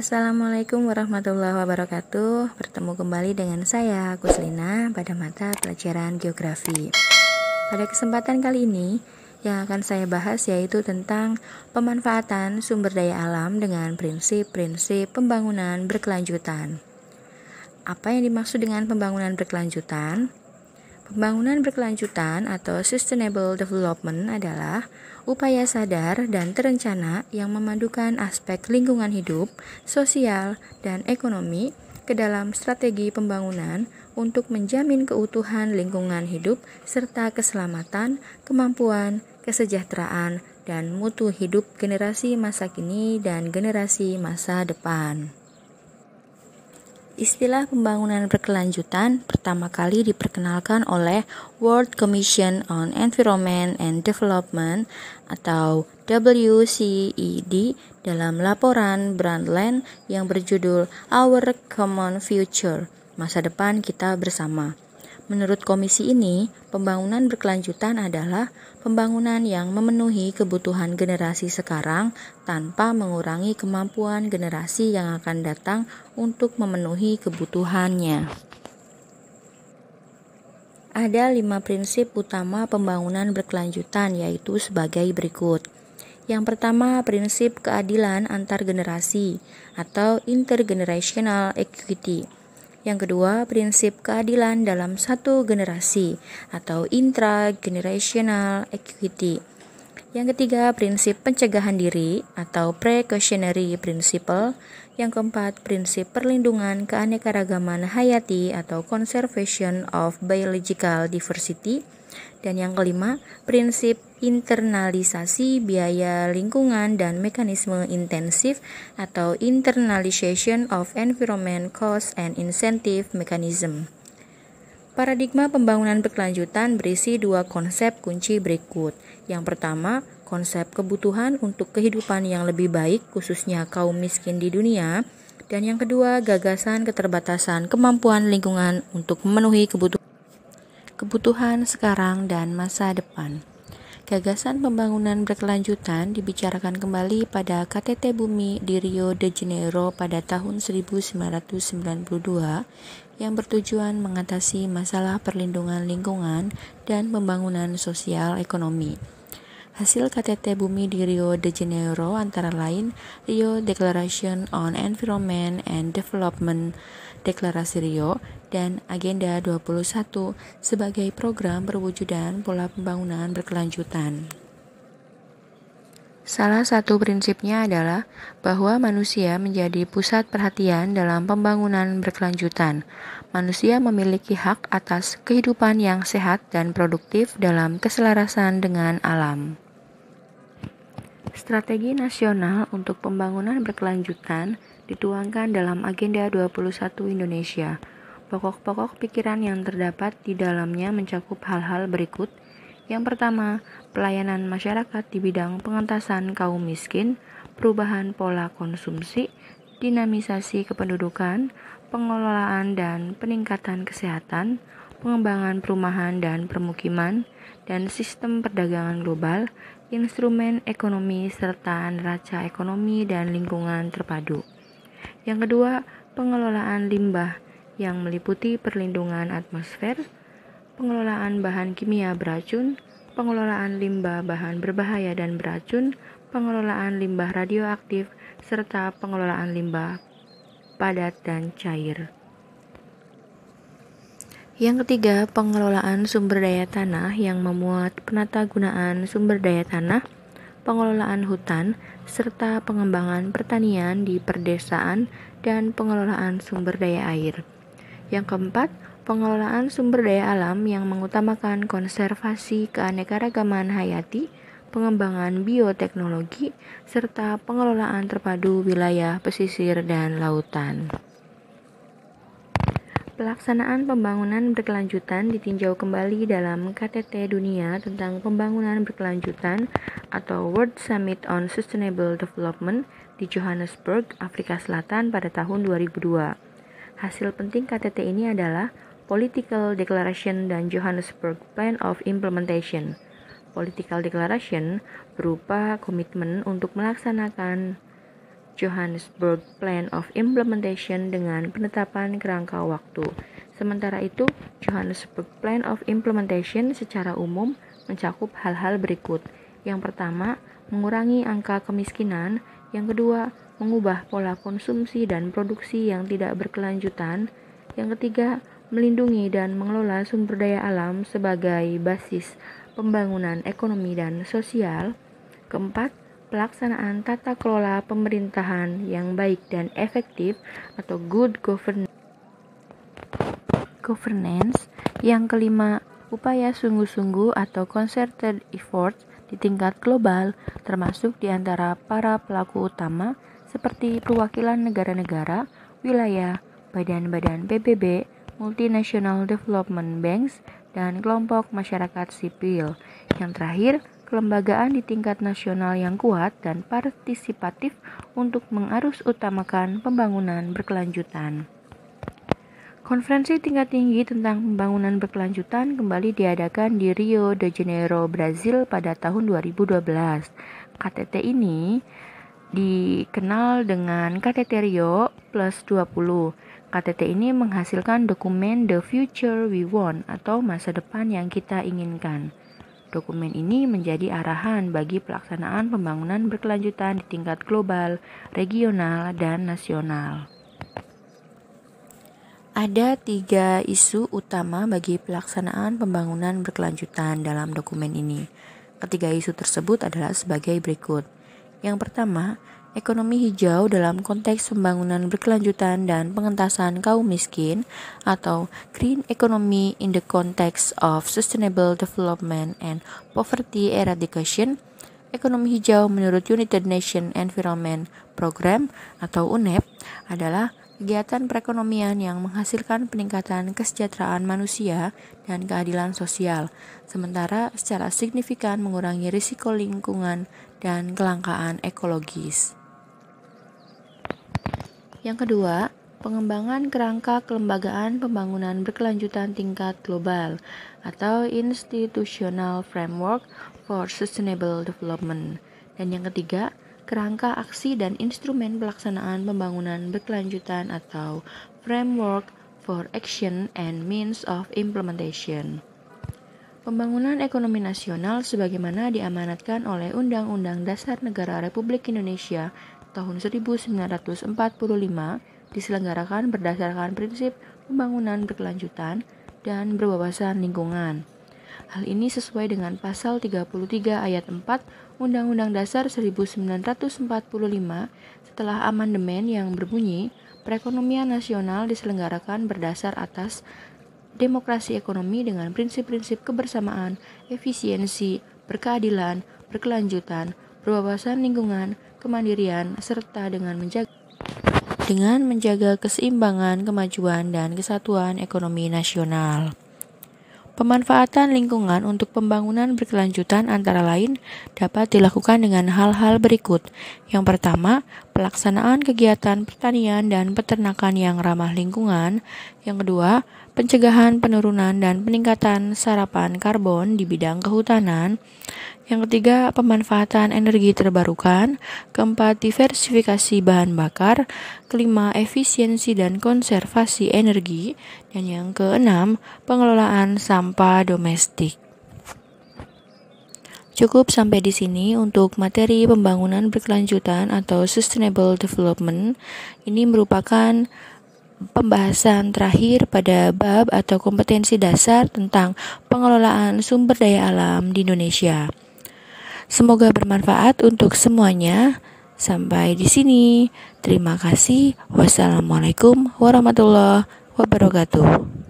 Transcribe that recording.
Assalamualaikum warahmatullahi wabarakatuh. Bertemu kembali dengan saya Kuslina pada mata pelajaran geografi. Pada kesempatan kali ini yang akan saya bahas yaitu tentang pemanfaatan sumber daya alam dengan prinsip-prinsip pembangunan berkelanjutan. Apa yang dimaksud dengan pembangunan berkelanjutan? Pembangunan berkelanjutan atau sustainable development adalah upaya sadar dan terencana yang memadukan aspek lingkungan hidup, sosial, dan ekonomi ke dalam strategi pembangunan untuk menjamin keutuhan lingkungan hidup serta keselamatan, kemampuan, kesejahteraan, dan mutu hidup generasi masa kini dan generasi masa depan. Istilah pembangunan berkelanjutan pertama kali diperkenalkan oleh World Commission on Environment and Development atau WCED dalam laporan Brundtland yang berjudul Our Common Future, masa depan kita bersama. Menurut komisi ini, pembangunan berkelanjutan adalah pembangunan yang memenuhi kebutuhan generasi sekarang tanpa mengurangi kemampuan generasi yang akan datang untuk memenuhi kebutuhannya. Ada lima prinsip utama pembangunan berkelanjutan, yaitu sebagai berikut: yang pertama, prinsip keadilan antar generasi atau intergenerational equity. Yang kedua, prinsip keadilan dalam satu generasi atau intragenerational equity. Yang ketiga, prinsip pencegahan diri atau precautionary principle. Yang keempat, prinsip perlindungan keanekaragaman hayati atau conservation of biological diversity. Dan yang kelima, prinsip internalisasi biaya lingkungan dan mekanisme intensif atau internalization of environment cost and incentive mechanism. Paradigma pembangunan berkelanjutan berisi dua konsep kunci berikut. Yang pertama, konsep kebutuhan untuk kehidupan yang lebih baik khususnya kaum miskin di dunia. Dan yang kedua, gagasan keterbatasan kemampuan lingkungan untuk memenuhi kebutuhan kebutuhan sekarang dan masa depan. Gagasan pembangunan berkelanjutan dibicarakan kembali pada KTT Bumi di Rio de Janeiro pada tahun 1992 yang bertujuan mengatasi masalah perlindungan lingkungan dan pembangunan sosial ekonomi. Hasil KTT Bumi di Rio de Janeiro antara lain Rio Declaration on Environment and Development Deklarasi Rio dan Agenda 21 sebagai program perwujudan pola pembangunan berkelanjutan. Salah satu prinsipnya adalah bahwa manusia menjadi pusat perhatian dalam pembangunan berkelanjutan. Manusia memiliki hak atas kehidupan yang sehat dan produktif dalam keselarasan dengan alam. Strategi Nasional untuk Pembangunan Berkelanjutan dituangkan dalam Agenda 21 Indonesia. Pokok-pokok pikiran yang terdapat di dalamnya mencakup hal-hal berikut. Yang pertama, pelayanan masyarakat di bidang pengentasan kaum miskin, perubahan pola konsumsi, dinamisasi kependudukan, pengelolaan dan peningkatan kesehatan, pengembangan perumahan dan permukiman, dan sistem perdagangan global, instrumen ekonomi serta neraca ekonomi dan lingkungan terpadu. Yang kedua, pengelolaan limbah yang meliputi perlindungan atmosfer, pengelolaan bahan kimia beracun, pengelolaan limbah bahan berbahaya dan beracun, pengelolaan limbah radioaktif, serta pengelolaan limbah padat dan cair. Yang ketiga, pengelolaan sumber daya tanah yang memuat penata gunaan sumber daya tanah, pengelolaan hutan, serta pengembangan pertanian di perdesaan dan pengelolaan sumber daya air. Yang keempat, pengelolaan sumber daya alam yang mengutamakan konservasi keanekaragaman hayati, pengembangan bioteknologi, serta pengelolaan terpadu wilayah pesisir dan lautan. Pelaksanaan pembangunan berkelanjutan ditinjau kembali dalam KTT Dunia tentang Pembangunan Berkelanjutan atau World Summit on Sustainable Development di Johannesburg, Afrika Selatan pada tahun 2002. Hasil penting KTT ini adalah Political Declaration dan Johannesburg Plan of Implementation. Political Declaration berupa komitmen untuk melaksanakan Johannesburg Plan of Implementation dengan penetapan kerangka waktu. Sementara itu, Johannesburg Plan of Implementation secara umum mencakup hal-hal berikut. Yang pertama, mengurangi angka kemiskinan. Yang kedua, mengubah pola konsumsi dan produksi yang tidak berkelanjutan. Yang ketiga, melindungi dan mengelola sumber daya alam sebagai basis pembangunan ekonomi dan sosial. Keempat, pelaksanaan tata kelola pemerintahan yang baik dan efektif atau good governance. yang kelima, upaya sungguh-sungguh atau concerted effort di tingkat global termasuk di antara para pelaku utama seperti perwakilan negara-negara, wilayah, badan-badan PBB, multinational development banks, dan kelompok masyarakat sipil. Yang terakhir, kelembagaan di tingkat nasional yang kuat dan partisipatif untuk mengarus utamakan pembangunan berkelanjutan. Konferensi tingkat tinggi tentang pembangunan berkelanjutan kembali diadakan di Rio de Janeiro, Brazil pada tahun 2012. KTT ini dikenal dengan KTT Rio plus 20. KTT ini menghasilkan dokumen The Future We Want atau masa depan yang kita inginkan. Dokumen ini menjadi arahan bagi pelaksanaan pembangunan berkelanjutan di tingkat global, regional, dan nasional. Ada tiga isu utama bagi pelaksanaan pembangunan berkelanjutan dalam dokumen ini. Ketiga isu tersebut adalah sebagai berikut: yang pertama, Ekonomi hijau dalam konteks pembangunan berkelanjutan dan pengentasan kaum miskin atau green economy in the context of sustainable development and poverty eradication. Ekonomi hijau menurut United Nations Environment Program atau UNEP adalah kegiatan perekonomian yang menghasilkan peningkatan kesejahteraan manusia dan keadilan sosial, sementara secara signifikan mengurangi risiko lingkungan dan kelangkaan ekologis. Yang kedua, pengembangan kerangka kelembagaan pembangunan berkelanjutan tingkat global atau Institutional Framework for Sustainable Development. Dan yang ketiga, kerangka aksi dan instrumen pelaksanaan pembangunan berkelanjutan atau Framework for Action and Means of Implementation. Pembangunan ekonomi nasional sebagaimana diamanatkan oleh Undang-Undang Dasar Negara Republik Indonesia tahun 1945 diselenggarakan berdasarkan prinsip pembangunan berkelanjutan dan berwawasan lingkungan. Hal ini sesuai dengan pasal 33 ayat 4 Undang-Undang Dasar 1945 setelah amandemen yang berbunyi perekonomian nasional diselenggarakan berdasar atas demokrasi ekonomi dengan prinsip-prinsip kebersamaan, efisiensi, berkeadilan, berkelanjutan, berwawasan lingkungan, kemandirian, serta dengan menjaga dengan menjaga keseimbangan, kemajuan, dan kesatuan ekonomi nasional. Pemanfaatan lingkungan untuk pembangunan berkelanjutan antara lain dapat dilakukan dengan hal-hal berikut. Yang pertama, pelaksanaan kegiatan pertanian dan peternakan yang ramah lingkungan. Yang kedua, pencegahan penurunan dan peningkatan sarapan karbon di bidang kehutanan, yang ketiga pemanfaatan energi terbarukan, keempat diversifikasi bahan bakar, kelima efisiensi dan konservasi energi, dan yang keenam pengelolaan sampah domestik. Cukup sampai di sini untuk materi pembangunan berkelanjutan atau sustainable development. Ini merupakan pembahasan terakhir pada bab atau kompetensi dasar tentang pengelolaan sumber daya alam di Indonesia. Semoga bermanfaat untuk semuanya. Sampai di sini. Terima kasih. Wassalamualaikum warahmatullahi wabarakatuh.